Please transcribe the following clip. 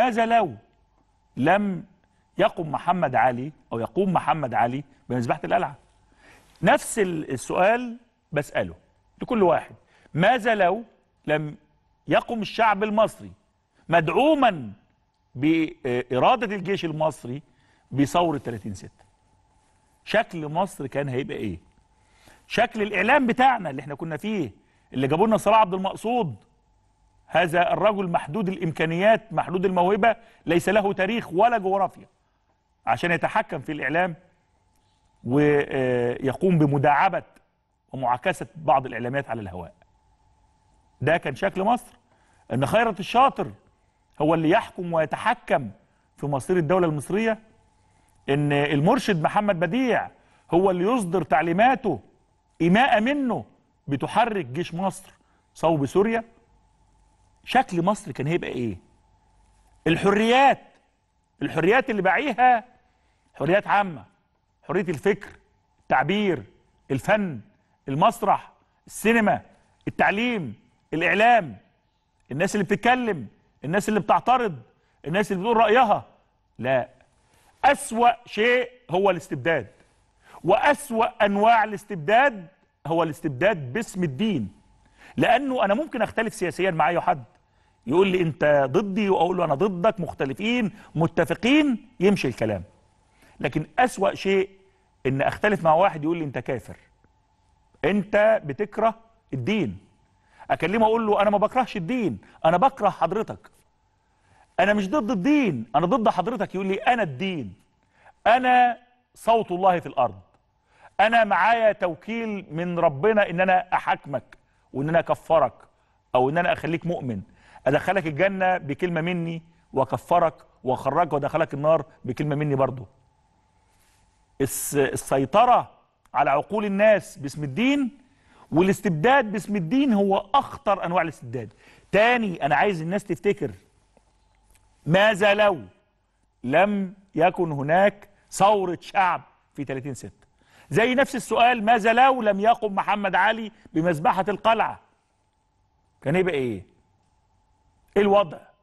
ماذا لو لم يقم محمد علي أو يقوم محمد علي بمذبحة القلعة نفس السؤال بسأله لكل واحد ماذا لو لم يقم الشعب المصري مدعوما بإرادة الجيش المصري بثورة 30 6 شكل مصر كان هيبقى ايه شكل الإعلام بتاعنا اللي احنا كنا فيه اللي جابوا لنا صلاح عبد المقصود هذا الرجل محدود الإمكانيات محدود الموهبة ليس له تاريخ ولا جغرافيا عشان يتحكم في الإعلام ويقوم بمداعبة ومعاكسة بعض الإعلامات على الهواء ده كان شكل مصر ان خيرت الشاطر هو اللي يحكم ويتحكم في مصير الدولة المصرية ان المرشد محمد بديع هو اللي يصدر تعليماته ايماءه منه بتحرك جيش مصر صوب سوريا شكل مصر كان هيبقى ايه الحريات الحريات اللي بعيها حريات عامه حريه الفكر التعبير الفن المسرح السينما التعليم الاعلام الناس اللي بتتكلم الناس اللي بتعترض الناس اللي بتقول رايها لا اسوا شيء هو الاستبداد واسوا انواع الاستبداد هو الاستبداد باسم الدين لانه انا ممكن اختلف سياسيا مع اي حد يقول لي انت ضدي واقول له انا ضدك مختلفين متفقين يمشي الكلام لكن اسوا شيء ان اختلف مع واحد يقول لي انت كافر انت بتكره الدين اكلمه اقول له انا ما بكرهش الدين انا بكره حضرتك انا مش ضد الدين انا ضد حضرتك يقول لي انا الدين انا صوت الله في الارض انا معايا توكيل من ربنا ان انا احاكمك وان انا اكفرك او ان انا اخليك مؤمن أدخلك الجنة بكلمة مني وأكفرك وأخرجك وأدخلك النار بكلمة مني برضه السيطرة على عقول الناس باسم الدين والاستبداد باسم الدين هو أخطر أنواع الاستبداد تاني أنا عايز الناس تفتكر ماذا لو لم يكن هناك ثورة شعب في 30 6 زي نفس السؤال ماذا لو لم يقم محمد علي بمذبحة القلعة كان يبقى ايه الوضع